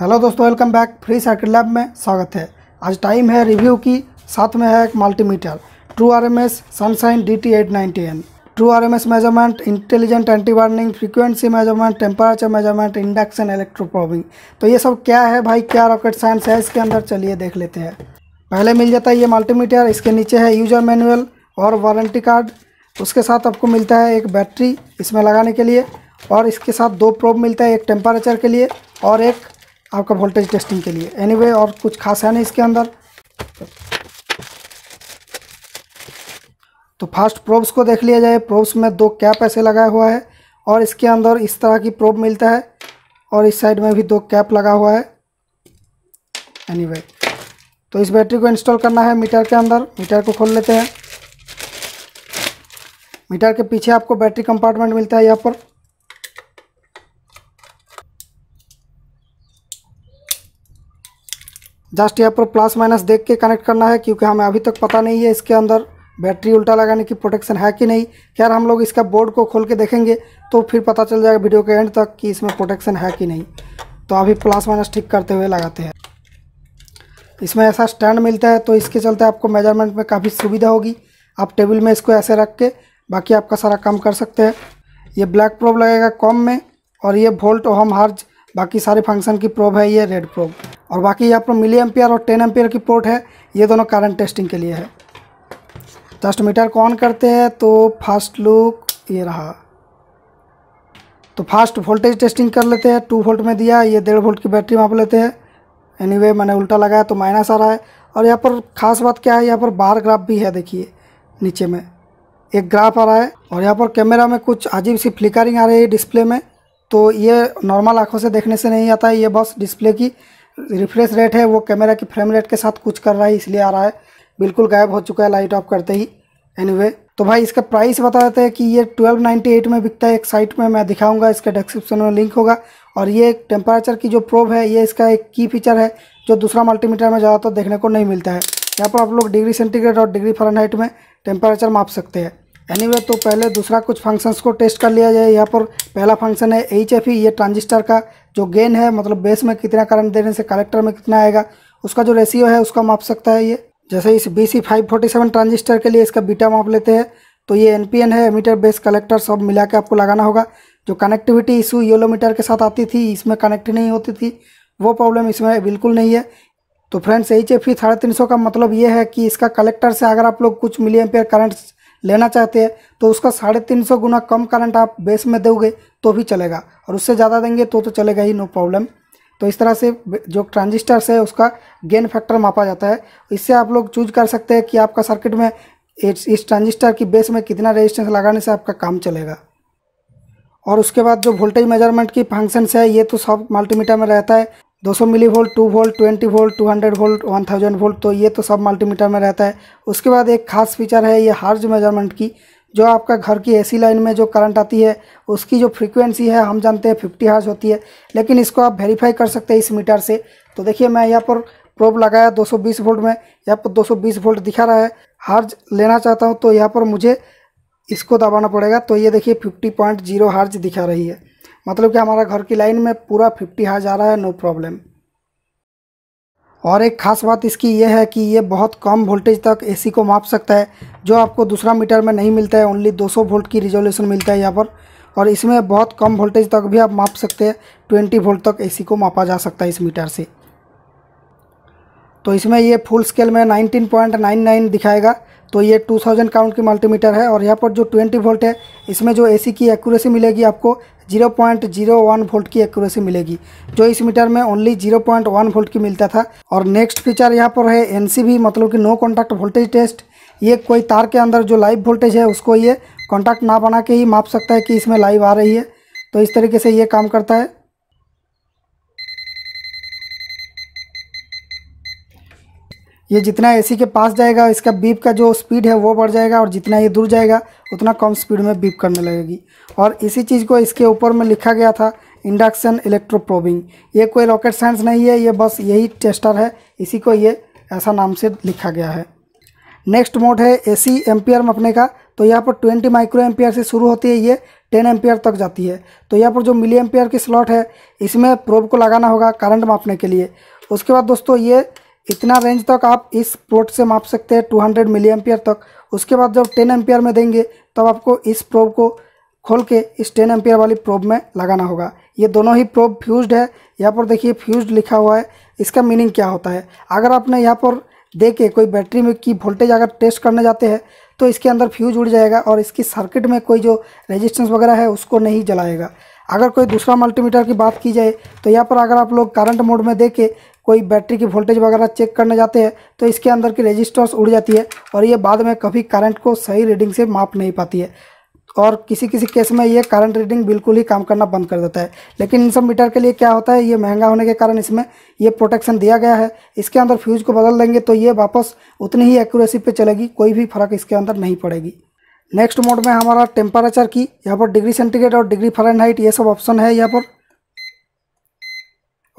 hello दोस्तों welcome back free circuit lab में स्वागत है आज टाइम है रिव्यू की साथ में है एक multimeter true R M S sunshine D T eight ninety N true R M S measurement intelligent anti warning frequency measurement temperature measurement induction electroprobing तो ये सब क्या है भाई क्या रॉकेट साइंस है इसके अंदर चलिए देख लेते हैं पहले मिल जाता है ये मल्टीमीटर इसके नीचे है यूजर मैनुअल और वारंटी कार्ड उसके साथ आपको मिलता है एक बैटरी इसमें लगाने के लिए और इसके साथ दो प्रोब मिलता है एक टेम्परेचर के लिए और एक आपका वोल्टेज टेस्टिंग के लिए एनीवे anyway, और कुछ खास है नहीं इसके अंदर तो फास्ट प्रोब्स को देख लिया जाए प्रोब्स में दो कैप ऐसे लगाया हुआ है और इसके अंदर इस तरह की प्रोब मिलता है और इस साइड में भी दो कैप लगा हुआ है एनीवे anyway, तो इस बैटरी को इंस्टॉल करना है मीटर के अंदर मीटर को खोल लेते हैं मीटर के पीछे आपको बैटरी कंपार्टमेंट मिलता है यहाँ पर जस्ट यहाँ पर प्लस माइनस देख के कनेक्ट करना है क्योंकि हमें अभी तक पता नहीं है इसके अंदर बैटरी उल्टा लगाने की प्रोटेक्शन है कि नहीं खैर हम लोग इसका बोर्ड को खोल के देखेंगे तो फिर पता चल जाएगा वीडियो के एंड तक कि इसमें प्रोटेक्शन है कि नहीं तो अभी प्लस माइनस ठीक करते हुए लगाते हैं इसमें ऐसा स्टैंड मिलता है तो इसके चलते आपको मेजरमेंट में काफ़ी सुविधा होगी आप टेबल में इसको ऐसे रख के बाकी आपका सारा काम कर सकते हैं ये ब्लैक प्रोब लगेगा कॉम में और ये वोल्ट ओहम हार्ज बाकी सारे फंक्शन की प्रोब है ये रेड प्रोब और बाकी यहाँ पर मिली एम्पियर और टेन एम्पियर की पोर्ट है ये दोनों करंट टेस्टिंग के लिए है जस्ट मीटर को ऑन करते हैं तो फास्ट लुक ये रहा तो फास्ट वोल्टेज टेस्टिंग कर लेते हैं टू वोल्ट में दिया ये डेढ़ वोल्ट की बैटरी माप लेते हैं एनी anyway, मैंने उल्टा लगाया तो माइनस आ रहा है और यहाँ पर खास बात क्या है यहाँ पर बार ग्राफ भी है देखिए नीचे में एक ग्राफ आ रहा है और यहाँ पर कैमरा में कुछ अजीब सी फ्लिकरिंग आ रही है डिस्प्ले में तो ये नॉर्मल आँखों से देखने से नहीं आता है ये बस डिस्प्ले की रिफ्रेश रेट है वो कैमरा की फ्रेम रेट के साथ कुछ कर रहा है इसलिए आ रहा है बिल्कुल गायब हो चुका है लाइट ऑफ करते ही एनी anyway, तो भाई इसका प्राइस बता देते हैं कि ये 1298 में बिकता है एक साइट में मैं दिखाऊंगा इसका डिस्क्रिप्शन में लिंक होगा और ये एक टेम्परेचर की जो प्रोब है ये इसका एक की फीचर है जो दूसरा मल्टीमीटर में ज़्यादातर तो देखने को नहीं मिलता है यहाँ पर आप लोग डिग्री सेंटीग्रेड और डिग्री फारेनहाइट में टेम्परेचर माप सकते हैं एनी anyway, तो पहले दूसरा कुछ फंक्शंस को टेस्ट कर लिया जाए यहाँ पर पहला फंक्शन है एच एफ e, ये ट्रांजिस्टर का जो गेन है मतलब बेस में कितना करंट देने से कलेक्टर में कितना आएगा उसका जो रेशियो है उसका माप सकता है ये जैसे इस B C five forty seven transistor के लिए इसका बीटा माप लेते हैं तो ये एन पी एन है मीटर बेस कलेक्टर सब मिला के आपको लगाना होगा जो कनेक्टिविटी इशू मीटर के साथ आती थी इसमें कनेक्ट नहीं होती थी वो प्रॉब्लम इसमें बिल्कुल नहीं है तो फ्रेंड्स एच एफ ई साढ़े तीन सौ का मतलब ये है कि इसका कलेक्टर से अगर आप लोग कुछ मिली एम्पेयर करंट्स लेना चाहते हैं तो उसका साढ़े तीन सौ गुना कम करंट आप बेस में दोगे तो भी चलेगा और उससे ज़्यादा देंगे तो तो चलेगा ही नो प्रॉब्लम तो इस तरह से जो ट्रांजिस्टर्स है उसका गेन फैक्टर मापा जाता है इससे आप लोग चूज कर सकते हैं कि आपका सर्किट में इस ट्रांजिस्टर की बेस में कितना रेजिस्टेंस लगाने से आपका काम चलेगा और उसके बाद जो वोल्टेज मेजरमेंट की फंक्शंस है ये तो सब मल्टीमीटर में रहता है 200 millivolt two volt twenty volt two hundred volt one thousand volt तो ये तो सब मल्टीमीटर में रहता है उसके बाद एक खास फीचर है ये हार्ज मेजरमेंट की जो आपका घर की एसी लाइन में जो करंट आती है उसकी जो फ्रीक्वेंसी है हम जानते हैं फिफ्टी हार्ज होती है लेकिन इसको आप वेरीफाई कर सकते हैं इस मीटर से तो देखिए मैं यहाँ पर प्रोब लगाया बीस वोल्ट में यहाँ पर बीस वोल्ट दिखा रहा है हार्ज लेना चाहता हूँ तो यहाँ पर मुझे इसको दबाना पड़ेगा तो ये देखिए फिफ्टी पॉइंट हार्ज दिखा रही है मतलब कि हमारा घर की लाइन में पूरा फिफ्टी हाई जा रहा है नो प्रॉब्लम और एक ख़ास बात इसकी यह है कि ये बहुत कम वोल्टेज तक एसी को माप सकता है जो आपको दूसरा मीटर में नहीं मिलता है ओनली 200 वोल्ट की रिजोल्यूशन मिलता है यहाँ पर और इसमें बहुत कम वोल्टेज तक भी आप माप सकते हैं 20 वोल्ट तक एसी को मापा जा सकता है इस मीटर से तो इसमें ये फुल स्केल में नाइनटीन दिखाएगा तो ये 2000 काउंट की मल्टीमीटर है और यहाँ पर जो 20 वोल्ट है इसमें जो एसी की एक्यूरेसी मिलेगी आपको 0.01 वोल्ट की एक्यूरेसी मिलेगी जो इस मीटर में ओनली 0.1 वोल्ट की मिलता था और नेक्स्ट फीचर यहाँ पर है एनसीबी मतलब कि नो कॉन्टैक्ट वोल्टेज टेस्ट ये कोई तार के अंदर जो लाइव वोल्टेज है उसको ये कॉन्टैक्ट ना बना के ही माप सकता है कि इसमें लाइव आ रही है तो इस तरीके से ये काम करता है ये जितना एसी के पास जाएगा इसका बीप का जो स्पीड है वो बढ़ जाएगा और जितना ये दूर जाएगा उतना कम स्पीड में बीप करने लगेगी और इसी चीज़ को इसके ऊपर में लिखा गया था इंडक्शन इलेक्ट्रोप्रोबिंग ये कोई रॉकेट साइंस नहीं है ये बस यही टेस्टर है इसी को ये ऐसा नाम से लिखा गया है नेक्स्ट मोड है ए सी एम्पियर मपने का तो यहाँ पर ट्वेंटी माइक्रो एम्पियर से शुरू होती है ये टेन एम्पियर तक जाती है तो यहाँ पर जो मिली एम्पियर की स्लॉट है इसमें प्रोब को लगाना होगा करंट मापने के लिए उसके बाद दोस्तों ये इतना रेंज तक आप इस प्रोट से माप सकते हैं 200 हंड्रेड मिली एम्पियर तक उसके बाद जब 10 एम्पियर में देंगे तब आपको इस प्रोब को खोल के इस 10 एम्पियर वाली प्रोब में लगाना होगा ये दोनों ही प्रोब फ्यूज्ड है यहाँ पर देखिए फ्यूज्ड लिखा हुआ है इसका मीनिंग क्या होता है अगर आपने यहाँ पर दे के कोई बैटरी में की वोल्टेज अगर टेस्ट करने जाते हैं तो इसके अंदर फ्यूज उड़ जाएगा और इसकी सर्किट में कोई जो रेजिस्टेंस वगैरह है उसको नहीं जलाएगा अगर कोई दूसरा मल्टीमीटर की बात की जाए तो यहाँ पर अगर आप लोग करंट मोड में देखें कोई बैटरी की वोल्टेज वगैरह चेक करने जाते हैं तो इसके अंदर की रजिस्टर्स उड़ जाती है और ये बाद में कभी करंट को सही रीडिंग से माप नहीं पाती है और किसी किसी केस में ये करंट रीडिंग बिल्कुल ही काम करना बंद कर देता है लेकिन इन सब मीटर के लिए क्या होता है ये महंगा होने के कारण इसमें ये प्रोटेक्शन दिया गया है इसके अंदर फ्यूज़ को बदल देंगे तो ये वापस उतनी ही एक्यूरेसी पे चलेगी कोई भी फर्क इसके अंदर नहीं पड़ेगी नेक्स्ट मोड में हमारा टेम्परेचर की यहाँ पर डिग्री सेंटीग्रेड और डिग्री फारेनहाइट ये सब ऑप्शन है यहाँ पर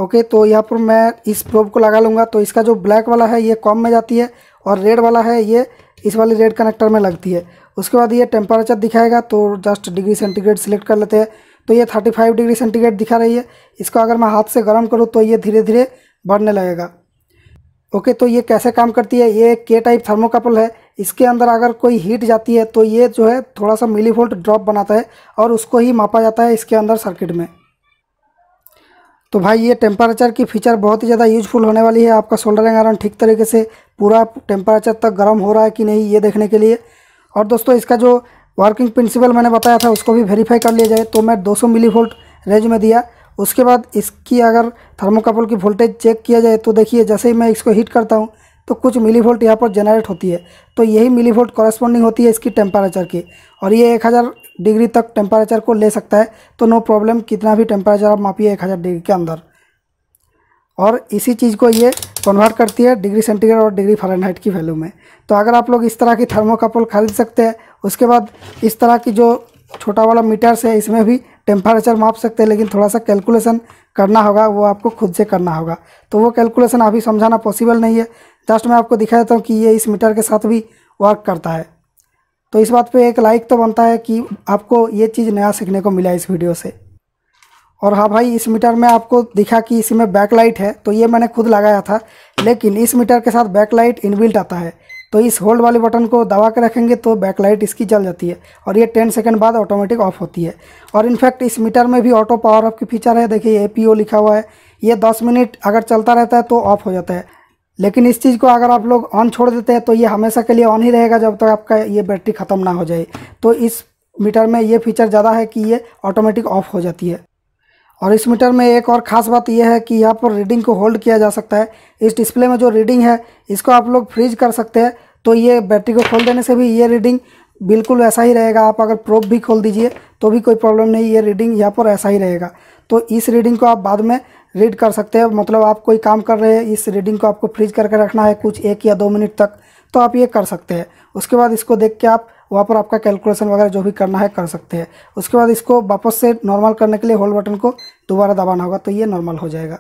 ओके तो यहाँ पर मैं इस प्रोब को लगा लूँगा तो इसका जो ब्लैक वाला है ये कॉम में जाती है और रेड वाला है ये इस वाली रेड कनेक्टर में लगती है उसके बाद ये टेम्परेचर दिखाएगा तो जस्ट डिग्री सेंटीग्रेड सिलेक्ट कर लेते हैं तो ये 35 डिग्री सेंटीग्रेड दिखा रही है इसको अगर मैं हाथ से गर्म करूँ तो ये धीरे धीरे बढ़ने लगेगा ओके तो ये कैसे काम करती है ये के टाइप थर्मोकपल है इसके अंदर अगर कोई हीट जाती है तो ये जो है थोड़ा सा मिली ड्रॉप बनाता है और उसको ही मापा जाता है इसके अंदर सर्किट में तो भाई ये टेम्परेचर की फीचर बहुत ही ज़्यादा यूजफुल होने वाली है आपका सोल्डरिंग आयरन ठीक तरीके से पूरा टेम्परेचर तक गर्म हो रहा है कि नहीं ये देखने के लिए और दोस्तों इसका जो वर्किंग प्रिंसिपल मैंने बताया था उसको भी वेरीफाई कर लिया जाए तो मैं 200 मिली वोल्ट रेंज में दिया उसके बाद इसकी अगर थर्मोकपल की वोल्टेज चेक किया जाए तो देखिए जैसे ही मैं इसको हीट करता हूँ तो कुछ मिली वोल्ट यहाँ पर जनरेट होती है तो यही मिली वोल्ट कॉरेस्पॉन्डिंग होती है इसकी टेम्परेचर की और ये एक हज़ार डिग्री तक टेम्परेचर को ले सकता है तो नो प्रॉब्लम कितना भी टेम्परेचर आप मापिए एक हज़ार डिग्री के अंदर और इसी चीज़ को ये कन्वर्ट करती है डिग्री सेंटीग्रेड और डिग्री फारेनहाइट की वैल्यू में तो अगर आप लोग इस तरह की थर्मोकपल खरीद सकते हैं उसके बाद इस तरह की जो छोटा वाला मीटर्स है इसमें भी टेम्परेचर माप सकते हैं लेकिन थोड़ा सा कैलकुलेशन करना होगा वो आपको खुद से करना होगा तो वो कैलकुलेशन अभी समझाना पॉसिबल नहीं है जस्ट मैं आपको दिखा देता हूँ कि ये इस मीटर के साथ भी वर्क करता है तो इस बात पे एक लाइक तो बनता है कि आपको ये चीज़ नया सीखने को मिला इस वीडियो से और हाँ भाई इस मीटर में आपको दिखा कि इसमें बैकलाइट है तो ये मैंने खुद लगाया था लेकिन इस मीटर के साथ बैकलाइट इनबिल्ट आता है तो इस होल्ड वाले बटन को दबा के रखेंगे तो बैकलाइट इसकी जल जाती है और ये टेन सेकेंड बाद ऑटोमेटिक ऑफ होती है और इनफैक्ट इस मीटर में भी ऑटो पावर ऑफ की फीचर है देखिए ए लिखा हुआ है ये दस मिनट अगर चलता रहता है तो ऑफ हो जाता है लेकिन इस चीज़ को अगर आप लोग ऑन छोड़ देते हैं तो ये हमेशा के लिए ऑन ही रहेगा जब तक तो आपका ये बैटरी ख़त्म ना हो जाए तो इस मीटर में ये फीचर ज़्यादा है कि ये ऑटोमेटिक ऑफ हो जाती है और इस मीटर में एक और ख़ास बात यह है कि यहाँ पर रीडिंग को होल्ड किया जा सकता है इस डिस्प्ले में जो रीडिंग है इसको आप लोग फ्रीज कर सकते हैं तो ये बैटरी को खोल देने से भी ये रीडिंग बिल्कुल वैसा ही रहेगा आप अगर प्रोप भी खोल दीजिए तो भी कोई प्रॉब्लम नहीं ये रीडिंग यहाँ पर ऐसा ही रहेगा तो इस रीडिंग को आप बाद में रीड कर सकते हैं मतलब आप कोई काम कर रहे हैं इस रीडिंग को आपको फ्रीज करके रखना है कुछ एक या दो मिनट तक तो आप ये कर सकते हैं उसके बाद इसको देख के आप वहाँ पर आपका कैलकुलेशन वगैरह जो भी करना है कर सकते हैं उसके बाद इसको वापस से नॉर्मल करने के लिए होल्ड बटन को दोबारा दबाना होगा तो ये नॉर्मल हो जाएगा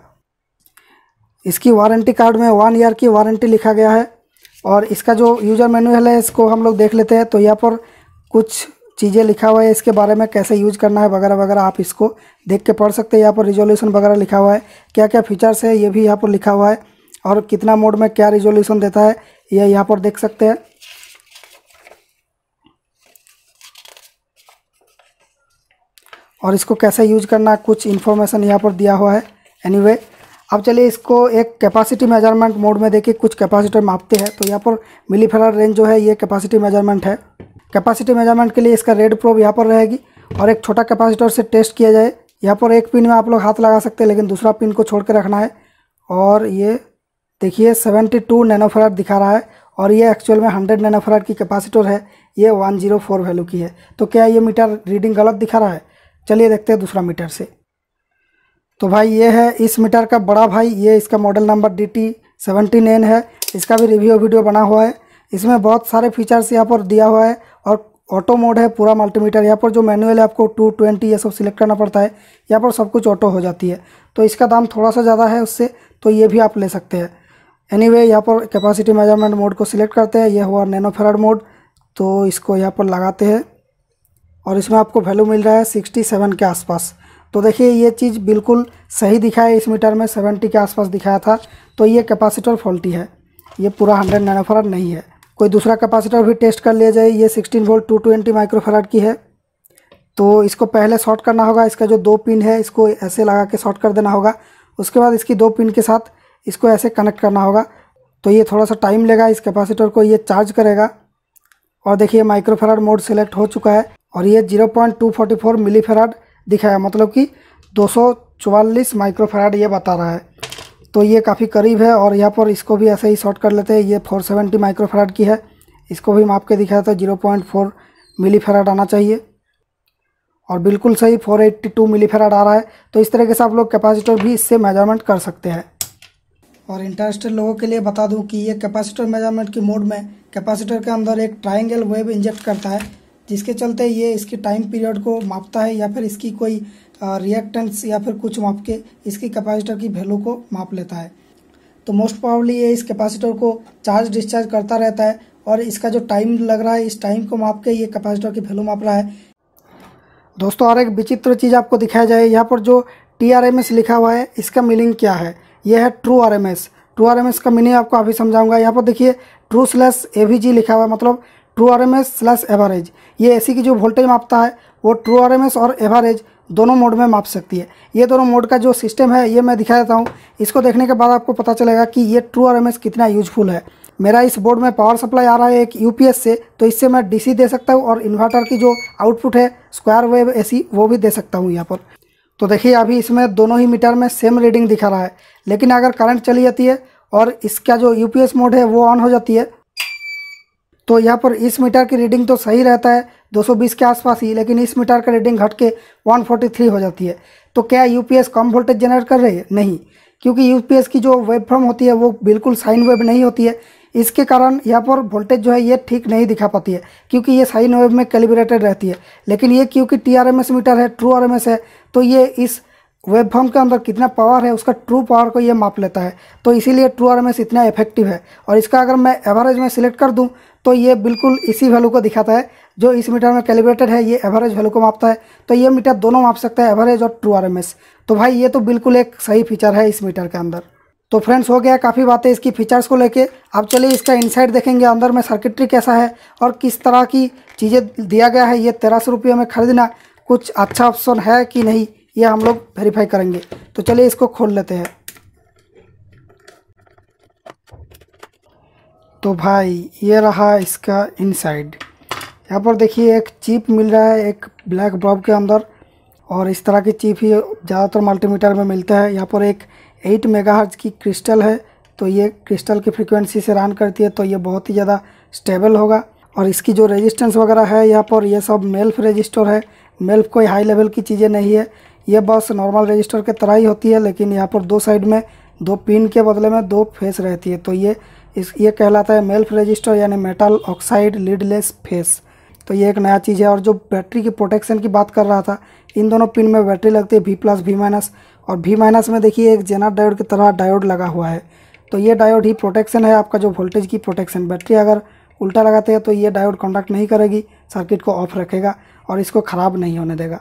इसकी वारंटी कार्ड में वन ईयर की वारंटी लिखा गया है और इसका जो यूज़र मैनुअल है इसको हम लोग देख लेते हैं तो यहाँ पर कुछ चीज़ें लिखा हुआ है इसके बारे में कैसे यूज करना है वगैरह वगैरह आप इसको देख के पढ़ सकते हैं यहाँ पर रिजोल्यूशन वगैरह लिखा हुआ है क्या क्या फीचर्स है ये भी यहाँ पर लिखा हुआ है और कितना मोड में क्या रिजोल्यूशन देता है ये यहाँ पर देख सकते हैं और इसको कैसे यूज करना है कुछ इन्फॉर्मेशन यहाँ पर दिया हुआ है एनीवे anyway, अब चलिए इसको एक कैपेसिटी मेजरमेंट मोड में देखिए कुछ कैपेसिटर मापते हैं तो यहाँ पर मिलीफेरर रेंज जो है ये कैपेसिटी मेजरमेंट है कैपेसिटी मेजरमेंट के लिए इसका रेड प्रोब यहाँ पर रहेगी और एक छोटा कैपेसिटर से टेस्ट किया जाए यहाँ पर एक पिन में आप लोग हाथ लगा सकते हैं लेकिन दूसरा पिन को छोड़ के रखना है और ये देखिए 72 टू नैनोफराड दिखा रहा है और ये एक्चुअल में 100 नैनोफराड की कैपेसिटर है ये 104 वैल्यू की है तो क्या ये मीटर रीडिंग गलत दिखा रहा है चलिए देखते हैं दूसरा मीटर से तो भाई ये है इस मीटर का बड़ा भाई ये इसका model number D T seventy nine है इसका भी रिव्यू वीडियो बना हुआ है इसमें बहुत सारे फीचर्स यहाँ पर दिया हुआ है ऑटो मोड है पूरा मल्टीमीटर यहाँ पर जो मैनुअल है आपको टू ट्वेंटी ये सब सिलेक्ट करना पड़ता है यहाँ पर सब कुछ ऑटो हो जाती है तो इसका दाम थोड़ा सा ज़्यादा है उससे तो ये भी आप ले सकते हैं एनी वे यहाँ पर कैपेसिटी मेजरमेंट मोड को सिलेक्ट करते हैं यह हुआ नैनोफेराड मोड तो इसको यहाँ पर लगाते हैं और इसमें आपको वैल्यू मिल रहा है सिक्सटी सेवन के आसपास तो देखिए ये चीज़ बिल्कुल सही दिखा है इस मीटर में सेवेंटी के आसपास दिखाया था तो ये कैपासीटर फॉल्टी है ये पूरा हंड्रेड नैनोफेराड नहीं है कोई दूसरा कैपेसिटर भी टेस्ट कर लिया जाए ये 16 वोल्ट 220 माइक्रोफेराट की है तो इसको पहले शॉर्ट करना होगा इसका जो दो पिन है इसको ऐसे लगा के शॉर्ट कर देना होगा उसके बाद इसकी दो पिन के साथ इसको ऐसे कनेक्ट करना होगा तो ये थोड़ा सा टाइम लेगा इस कैपेसिटर को ये चार्ज करेगा और देखिए माइक्रोफेराड मोड सेलेक्ट हो चुका है और ये मिली फेराड दिखाया मतलब कि 244 माइक्रोफेराड ये बता रहा है तो ये काफ़ी करीब है और यहाँ पर इसको भी ऐसे ही शॉर्ट कर लेते हैं ये 470 सेवेंटी माइक्रोफेराड की है इसको भी माप के दिखाया था 0.4 पॉइंट मिली फेराड आना चाहिए और बिल्कुल सही 482 एट्टी टू मिली फेराड आ रहा है तो इस तरीके से आप लोग कैपेसिटर भी इससे मेजरमेंट कर सकते हैं और इंटरेस्टेड लोगों के लिए बता दूँ कि ये कैपेसिटर मेजरमेंट की मोड में कैपेसिटर के अंदर एक ट्राइंगल वेब इंजेक्ट करता है जिसके चलते ये इसकी टाइम पीरियड को मापता है या फिर इसकी कोई रिएक्टेंस या फिर कुछ माप के इसकी कैपेसिटर की वैल्यू को माप लेता है तो मोस्ट प्रॉब्ली ये इस कैपेसिटर को चार्ज डिस्चार्ज करता रहता है और इसका जो टाइम लग रहा है इस टाइम को माप के ये कैपेसिटर की वैल्यू माप रहा है दोस्तों और एक विचित्र चीज़ आपको दिखाया जाए यहाँ पर जो टी आर एम एस लिखा हुआ है इसका मीनिंग क्या है यह है true R M S true R M S का मीनिंग आपको अभी समझाऊंगा यहाँ पर देखिए true slash A V G लिखा हुआ है मतलब true R M S slash average ये सी की जो वोल्टेज मापता है वो ट्रू आर एम एस और एवरेज दोनों मोड में माप सकती है ये दोनों मोड का जो सिस्टम है ये मैं दिखा देता हूँ इसको देखने के बाद आपको पता चलेगा कि ये ट्रू आर कितना यूजफुल है मेरा इस बोर्ड में पावर सप्लाई आ रहा है एक यूपीएस से तो इससे मैं डीसी दे सकता हूँ और इन्वर्टर की जो आउटपुट है स्क्वायर वेव एसी वो भी दे सकता हूँ यहाँ पर तो देखिए अभी इसमें दोनों ही मीटर में सेम रीडिंग दिखा रहा है लेकिन अगर करंट चली जाती है और इसका जो यूपीएस मोड है वो ऑन हो जाती है तो यहाँ पर इस मीटर की रीडिंग तो सही रहता है 220 के आसपास ही लेकिन इस मीटर का रीडिंग घट के 143 हो जाती है तो क्या यूपीएस कम वोल्टेज जनरेट कर रही है नहीं क्योंकि यूपीएस की जो वेब फॉर्म होती है वो बिल्कुल साइन वेब नहीं होती है इसके कारण यहाँ पर वोल्टेज जो है ये ठीक नहीं दिखा पाती है क्योंकि ये साइन वेब में कैलिब्रेटेड रहती है लेकिन ये क्योंकि टी मीटर है ट्रू आर है तो ये इस वेब फॉर्म के अंदर कितना पावर है उसका ट्रू पावर को ये माप लेता है तो इसीलिए ट्रू आर इतना इफेक्टिव है और इसका अगर मैं एवरेज में सिलेक्ट कर दूँ तो ये बिल्कुल इसी वैल्यू को दिखाता है जो इस मीटर में कैलिब्रेटेड है ये एवरेज वैल्यू को मापता है तो ये मीटर दोनों माप सकता है एवरेज और ट्रू आरएमएस तो भाई ये तो बिल्कुल एक सही फीचर है इस मीटर के अंदर तो फ्रेंड्स हो गया काफ़ी बातें इसकी फीचर्स को लेके अब चलिए इसका इनसाइड देखेंगे अंदर में सर्किटरी कैसा है और किस तरह की चीज़ें दिया गया है ये तेरह सौ रुपये में खरीदना कुछ अच्छा ऑप्शन है कि नहीं ये हम लोग वेरीफाई करेंगे तो चलिए इसको खोल लेते हैं तो भाई ये रहा इसका इनसाइड यहाँ पर देखिए एक चिप मिल रहा है एक ब्लैक बॉब के अंदर और इस तरह की चिप ही ज़्यादातर मल्टीमीटर में मिलता है यहाँ पर एक 8 मेगाहर्ट्ज की क्रिस्टल है तो ये क्रिस्टल की फ्रिक्वेंसी से रन करती है तो ये बहुत ही ज़्यादा स्टेबल होगा और इसकी जो रेजिस्टेंस वगैरह है यहाँ पर ये सब मेल्फ रजिस्टर है मेल्फ कोई हाई लेवल की चीज़ें नहीं है ये बस नॉर्मल रजिस्टर के तरह ही होती है लेकिन यहाँ पर दो साइड में दो पिन के बदले में दो फेस रहती है तो ये इस ये कहलाता है मेल्फ रजिस्टर यानी मेटल ऑक्साइड लीडलेस फेस तो ये एक नया चीज़ है और जो बैटरी की प्रोटेक्शन की बात कर रहा था इन दोनों पिन में बैटरी लगती है वी प्लस वी माइनस और वी माइनस में देखिए एक जेना डायोड की तरह डायोड लगा हुआ है तो ये डायोड ही प्रोटेक्शन है आपका जो वोल्टेज की प्रोटेक्शन बैटरी अगर उल्टा लगाते हैं तो ये डायोड कॉन्टैक्ट नहीं करेगी सर्किट को ऑफ रखेगा और इसको ख़राब नहीं होने देगा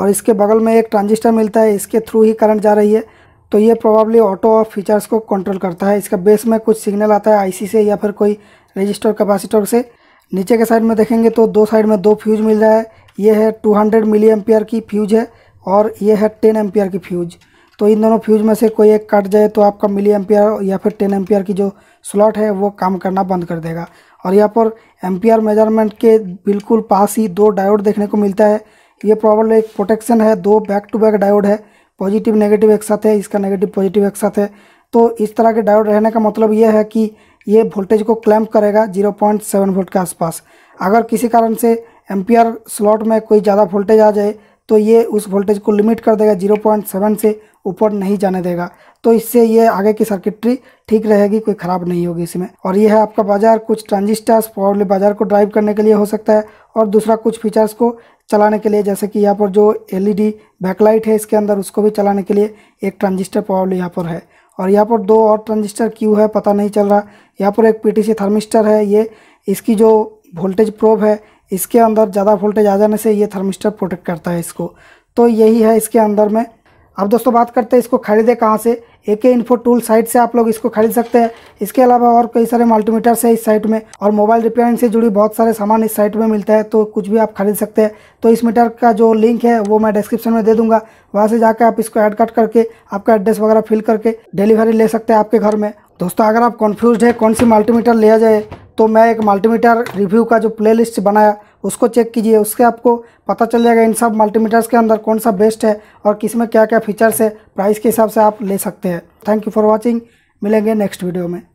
और इसके बगल में एक ट्रांजिस्टर मिलता है इसके थ्रू ही करंट जा रही है तो ये प्रोबेबली ऑटो ऑफ फीचर्स को कंट्रोल करता है इसका बेस में कुछ सिग्नल आता है आईसी से या फिर कोई रजिस्टर कैपेसिटर से नीचे के साइड में देखेंगे तो दो साइड में दो फ्यूज मिल रहा है ये है 200 हंड्रेड मिली एम्पियर की फ्यूज है और ये है 10 एम्पियर की फ्यूज तो इन दोनों फ्यूज में से कोई एक कट जाए तो आपका मिली एम्पियर या फिर 10 एम्पियर की जो स्लॉट है वो काम करना बंद कर देगा और यहाँ पर एम्पियर मेजरमेंट के बिल्कुल पास ही दो डायोड देखने को मिलता है ये प्रॉब्लम एक प्रोटेक्शन है दो बैक टू बैक डायोड है पॉजिटिव नेगेटिव एक साथ है इसका नेगेटिव पॉजिटिव एक साथ है तो इस तरह के डायोड रहने का मतलब यह है कि ये वोल्टेज को क्लैम्प करेगा 0.7 वोल्ट के आसपास अगर किसी कारण से एम्पियर स्लॉट में कोई ज़्यादा वोल्टेज आ जाए तो ये उस वोल्टेज को लिमिट कर देगा 0.7 से ऊपर नहीं जाने देगा तो इससे ये आगे की सर्किटरी ठीक रहेगी कोई ख़राब नहीं होगी इसमें और ये है आपका बाजार कुछ ट्रांजिस्टर्स पावरली बाजार को ड्राइव करने के लिए हो सकता है और दूसरा कुछ फीचर्स को चलाने के लिए जैसे कि यहाँ पर जो एलईडी बैकलाइट है इसके अंदर उसको भी चलाने के लिए एक ट्रांजिस्टर पावरली यहाँ पर है और यहाँ पर दो और ट्रांजिस्टर क्यों है पता नहीं चल रहा यहाँ पर एक पी थर्मिस्टर है ये इसकी जो वोल्टेज प्रोब है इसके अंदर ज़्यादा वोल्टेज आ जाने से ये थर्मिस्टर प्रोटेक्ट करता है इसको तो यही है इसके अंदर में अब दोस्तों बात करते हैं इसको खरीदे कहाँ से ए के इन्फो टूल साइट से आप लोग इसको खरीद सकते हैं इसके अलावा और कई सारे मल्टीमीटर्स है इस साइट में और मोबाइल रिपेयरिंग से जुड़ी बहुत सारे सामान इस साइट में मिलता है तो कुछ भी आप खरीद सकते हैं तो इस मीटर का जो लिंक है वो मैं डिस्क्रिप्शन में दे दूंगा वहाँ से जाकर आप इसको एड कट करके आपका एड्रेस वगैरह फिल करके डिलीवरी ले सकते हैं आपके घर में दोस्तों अगर आप कन्फ्यूज है कौन सी मल्टीमीटर लिया जाए तो मैं एक मल्टीमीटर रिव्यू का जो प्लेलिस्ट बनाया उसको चेक कीजिए उससे आपको पता चल जाएगा इन सब मल्टीमीटर्स के अंदर कौन सा बेस्ट है और किस में क्या क्या फीचर्स है प्राइस के हिसाब से आप ले सकते हैं थैंक यू फॉर वॉचिंग मिलेंगे नेक्स्ट वीडियो में